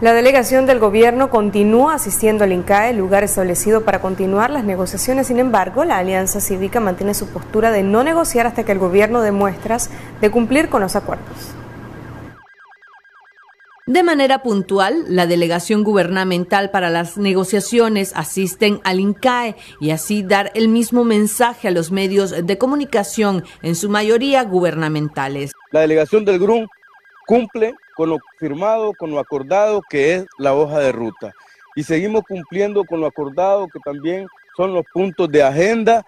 La delegación del gobierno continúa asistiendo al INCAE, lugar establecido para continuar las negociaciones. Sin embargo, la Alianza Cívica mantiene su postura de no negociar hasta que el gobierno demuestre de cumplir con los acuerdos. De manera puntual, la delegación gubernamental para las negociaciones asisten al INCAE y así dar el mismo mensaje a los medios de comunicación, en su mayoría gubernamentales. La delegación del GRUM cumple con lo firmado, con lo acordado que es la hoja de ruta. Y seguimos cumpliendo con lo acordado que también son los puntos de agenda,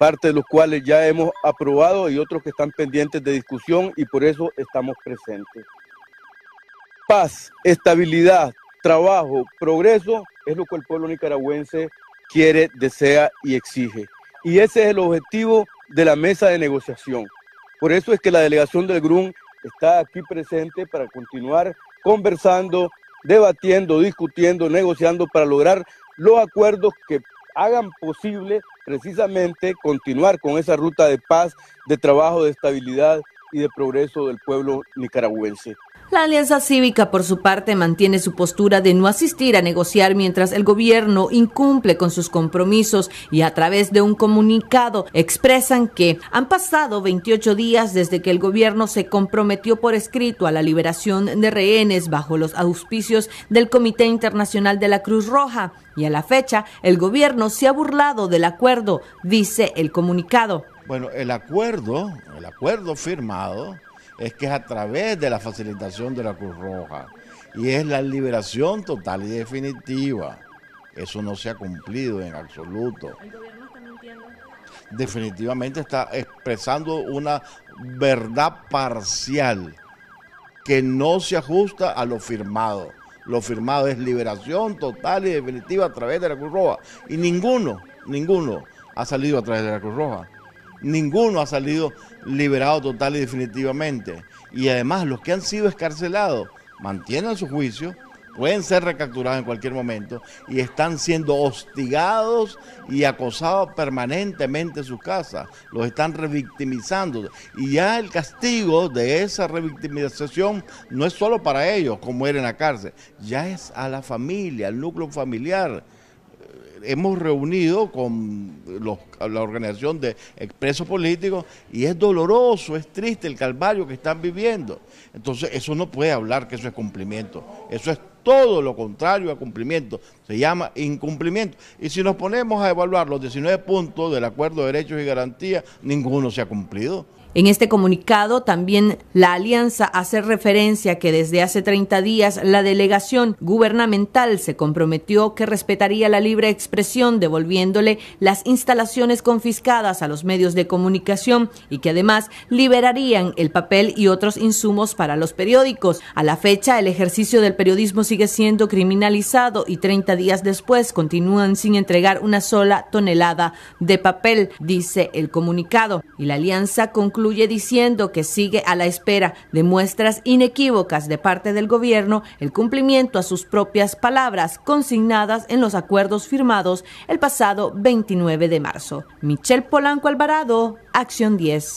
parte de los cuales ya hemos aprobado y otros que están pendientes de discusión y por eso estamos presentes. Paz, estabilidad, trabajo, progreso es lo que el pueblo nicaragüense quiere, desea y exige. Y ese es el objetivo de la mesa de negociación. Por eso es que la delegación del GRUM está aquí presente para continuar conversando, debatiendo, discutiendo, negociando para lograr los acuerdos que hagan posible precisamente continuar con esa ruta de paz, de trabajo, de estabilidad y de progreso del pueblo nicaragüense. La Alianza Cívica, por su parte, mantiene su postura de no asistir a negociar mientras el gobierno incumple con sus compromisos y a través de un comunicado expresan que han pasado 28 días desde que el gobierno se comprometió por escrito a la liberación de rehenes bajo los auspicios del Comité Internacional de la Cruz Roja y a la fecha el gobierno se ha burlado del acuerdo, dice el comunicado. Bueno, el acuerdo, el acuerdo firmado es que es a través de la facilitación de la Cruz Roja y es la liberación total y definitiva. Eso no se ha cumplido en absoluto. ¿El gobierno está mintiendo? Definitivamente está expresando una verdad parcial que no se ajusta a lo firmado. Lo firmado es liberación total y definitiva a través de la Cruz Roja. Y ninguno, ninguno ha salido a través de la Cruz Roja ninguno ha salido liberado total y definitivamente. Y además los que han sido escarcelados mantienen su juicio, pueden ser recapturados en cualquier momento y están siendo hostigados y acosados permanentemente en sus casas, los están revictimizando. Y ya el castigo de esa revictimización no es solo para ellos, como era en la cárcel, ya es a la familia, al núcleo familiar hemos reunido con la organización de expresos políticos y es doloroso, es triste el calvario que están viviendo. Entonces, eso no puede hablar que eso es cumplimiento. Eso es todo lo contrario a cumplimiento. Se llama incumplimiento. Y si nos ponemos a evaluar los 19 puntos del Acuerdo de Derechos y Garantías, ninguno se ha cumplido. En este comunicado también la alianza hace referencia que desde hace 30 días la delegación gubernamental se comprometió que respetaría la libre expresión devolviéndole las instalaciones confiscadas a los medios de comunicación y que además liberarían el papel y otros insumos para los periódicos. A la fecha el ejercicio del periodismo sigue siendo criminalizado y 30 días después continúan sin entregar una sola tonelada de papel, dice el comunicado. Y la alianza concluye concluye diciendo que sigue a la espera de muestras inequívocas de parte del gobierno el cumplimiento a sus propias palabras consignadas en los acuerdos firmados el pasado 29 de marzo. Michelle Polanco Alvarado, Acción 10.